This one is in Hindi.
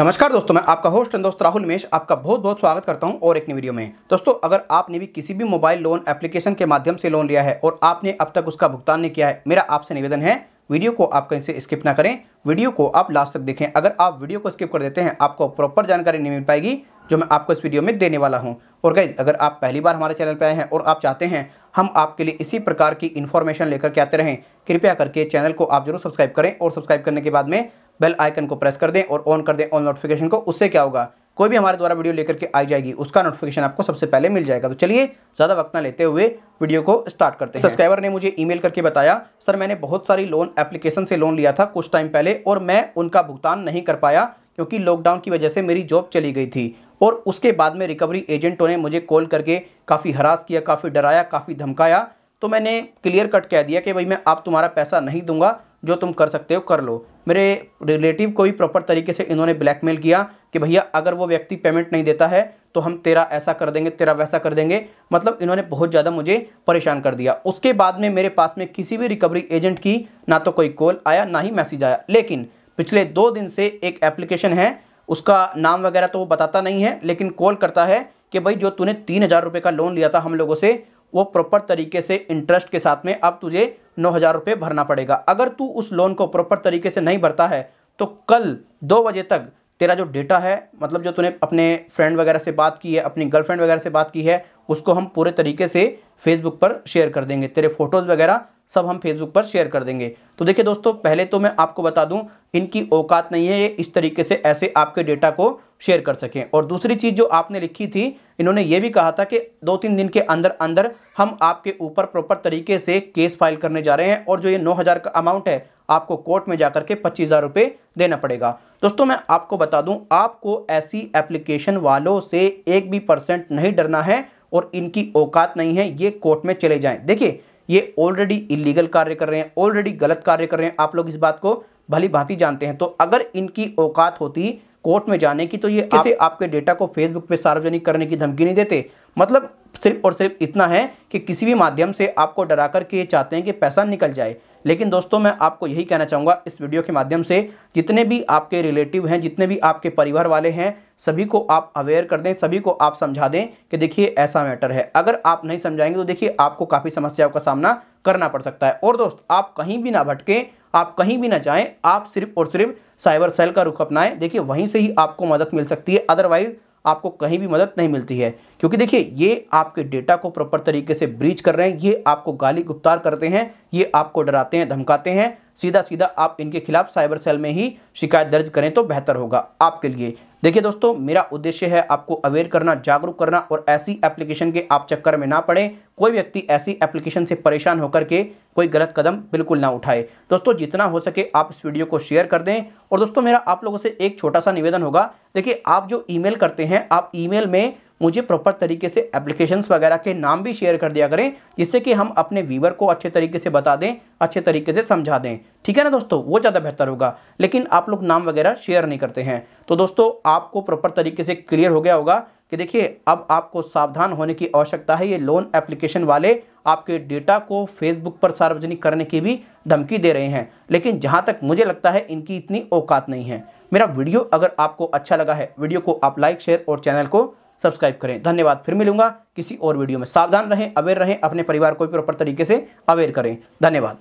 नमस्कार दोस्तों मैं आपका होस्ट एंड दोस्त राहुल मेश आपका बहुत बहुत स्वागत करता हूं और एक नई वीडियो में दोस्तों अगर आपने भी किसी भी मोबाइल लोन एप्लीकेशन के माध्यम से लोन लिया है और आपने अब तक उसका भुगतान नहीं किया है मेरा आपसे निवेदन है वीडियो को आप कहीं से स्किप ना करें वीडियो को आप लास्ट तक देखें अगर आप वीडियो को स्किप कर देते हैं आपको प्रॉपर जानकारी नहीं मिल पाएगी जो मैं आपको इस वीडियो में देने वाला हूँ और गाइज अगर आप पहली बार हमारे चैनल पर आए हैं और आप चाहते हैं हम आपके लिए इसी प्रकार की इन्फॉर्मेशन लेकर के आते रहें कृपया करके चैनल को आप जरूर सब्सक्राइब करें और सब्सक्राइब करने के बाद में बेल आइकन को प्रेस कर दें और ऑन कर दें ऑन नोटिफिकेशन को उससे क्या होगा कोई भी हमारे द्वारा वीडियो लेकर के आ जाएगी उसका नोटिफिकेशन आपको सबसे पहले मिल जाएगा तो चलिए ज़्यादा वक्त ना लेते हुए वीडियो को स्टार्ट करते हैं सब्सक्राइबर ने मुझे ईमेल करके बताया सर मैंने बहुत सारी लोन एप्लीकेशन से लोन लिया था कुछ टाइम पहले और मैं उनका भुगतान नहीं कर पाया क्योंकि लॉकडाउन की वजह से मेरी जॉब चली गई थी और उसके बाद में रिकवरी एजेंटों ने मुझे कॉल करके काफ़ी हरास किया काफ़ी डराया काफ़ी धमकाया तो मैंने क्लियर कट कह दिया कि भाई मैं आप तुम्हारा पैसा नहीं दूंगा जो तुम कर सकते हो कर लो मेरे रिलेटिव को भी प्रॉपर तरीके से इन्होंने ब्लैकमेल किया कि भैया अगर वो व्यक्ति पेमेंट नहीं देता है तो हम तेरा ऐसा कर देंगे तेरा वैसा कर देंगे मतलब इन्होंने बहुत ज़्यादा मुझे परेशान कर दिया उसके बाद में मेरे पास में किसी भी रिकवरी एजेंट की ना तो कोई कॉल आया ना ही मैसेज आया लेकिन पिछले दो दिन से एक एप्लीकेशन है उसका नाम वगैरह तो वो बताता नहीं है लेकिन कॉल करता है कि भाई जो तूने तीन हज़ार रुपये का लोन लिया था हम लोगों से वो प्रॉपर तरीके से इंटरेस्ट के साथ में अब तुझे नौ हज़ार रुपये भरना पड़ेगा अगर तू उस लोन को प्रॉपर तरीके से नहीं भरता है तो कल दो बजे तक तेरा जो डेटा है मतलब जो तूने अपने फ्रेंड वगैरह से बात की है अपनी गर्लफ्रेंड वगैरह से बात की है उसको हम पूरे तरीके से फेसबुक पर शेयर कर देंगे तेरे फोटोज़ वगैरह सब हम फेसबुक पर शेयर कर देंगे तो देखिए दोस्तों पहले तो मैं आपको बता दूं इनकी औकात नहीं है ये इस तरीके से ऐसे आपके डेटा को शेयर कर सकें और दूसरी चीज़ जो आपने लिखी थी इन्होंने ये भी कहा था कि दो तीन दिन के अंदर अंदर हम आपके ऊपर प्रॉपर तरीके से केस फाइल करने जा रहे हैं और जो ये नौ हज़ार का अमाउंट है आपको कोर्ट में जाकर के पच्चीस हज़ार देना पड़ेगा दोस्तों मैं आपको बता दूँ आपको ऐसी एप्लीकेशन वालों से एक भी परसेंट नहीं डरना है और इनकी औकात नहीं है ये कोर्ट में चले जाएँ देखिए ये ऑलरेडी इलीगल कार्य कर रहे हैं ऑलरेडी गलत कार्य कर रहे हैं आप लोग इस बात को भली भांति जानते हैं तो अगर इनकी औकात होती कोर्ट में जाने की तो ये किसी आप, आपके डेटा को फेसबुक पे सार्वजनिक करने की धमकी नहीं देते मतलब सिर्फ और सिर्फ इतना है कि किसी भी माध्यम से आपको डरा करके ये चाहते हैं कि पैसा निकल जाए लेकिन दोस्तों मैं आपको यही कहना चाहूँगा इस वीडियो के माध्यम से जितने भी आपके रिलेटिव हैं जितने भी आपके परिवार वाले हैं सभी को आप अवेयर कर दें सभी को आप समझा दें कि देखिए ऐसा मैटर है अगर आप नहीं समझाएंगे तो देखिए आपको काफ़ी समस्याओं का सामना करना पड़ सकता है और दोस्त आप कहीं भी ना भटकें आप कहीं भी ना जाएँ आप सिर्फ और सिर्फ साइबर सेल का रुख अपनाएं देखिए वहीं से ही आपको मदद मिल सकती है अदरवाइज़ आपको कहीं भी मदद नहीं मिलती है क्योंकि देखिए ये आपके डेटा को प्रॉपर तरीके से ब्रीच कर रहे हैं ये आपको गाली गुप्तार करते हैं ये आपको डराते हैं धमकाते हैं सीधा सीधा आप इनके खिलाफ साइबर सेल में ही शिकायत दर्ज करें तो बेहतर होगा आपके लिए देखिए दोस्तों मेरा उद्देश्य है आपको अवेयर करना जागरूक करना और ऐसी एप्लीकेशन के आप चक्कर में ना पड़े कोई व्यक्ति ऐसी एप्लीकेशन से परेशान होकर के कोई गलत कदम बिल्कुल ना उठाए दोस्तों जितना हो सके आप इस वीडियो को शेयर कर दें और दोस्तों मेरा आप लोगों से एक छोटा सा निवेदन होगा देखिए आप जो ईमेल करते हैं आप ईमेल में मुझे प्रॉपर तरीके से एप्लीकेशंस वगैरह के नाम भी शेयर कर दिया करें जिससे कि हम अपने व्यूवर को अच्छे तरीके से बता दें अच्छे तरीके से समझा दें ठीक है ना दोस्तों वो ज़्यादा बेहतर होगा लेकिन आप लोग नाम वगैरह शेयर नहीं करते हैं तो दोस्तों आपको प्रॉपर तरीके से क्लियर हो गया होगा कि देखिए अब आपको सावधान होने की आवश्यकता है ये लोन एप्लीकेशन वाले आपके डेटा को फेसबुक पर सार्वजनिक करने की भी धमकी दे रहे हैं लेकिन जहाँ तक मुझे लगता है इनकी इतनी औकात नहीं है मेरा वीडियो अगर आपको अच्छा लगा है वीडियो को आप लाइक शेयर और चैनल को सब्सक्राइब करें धन्यवाद फिर मिलूंगा किसी और वीडियो में सावधान रहें अवेयर रहें अपने परिवार को भी प्रॉपर तरीके से अवेयर करें धन्यवाद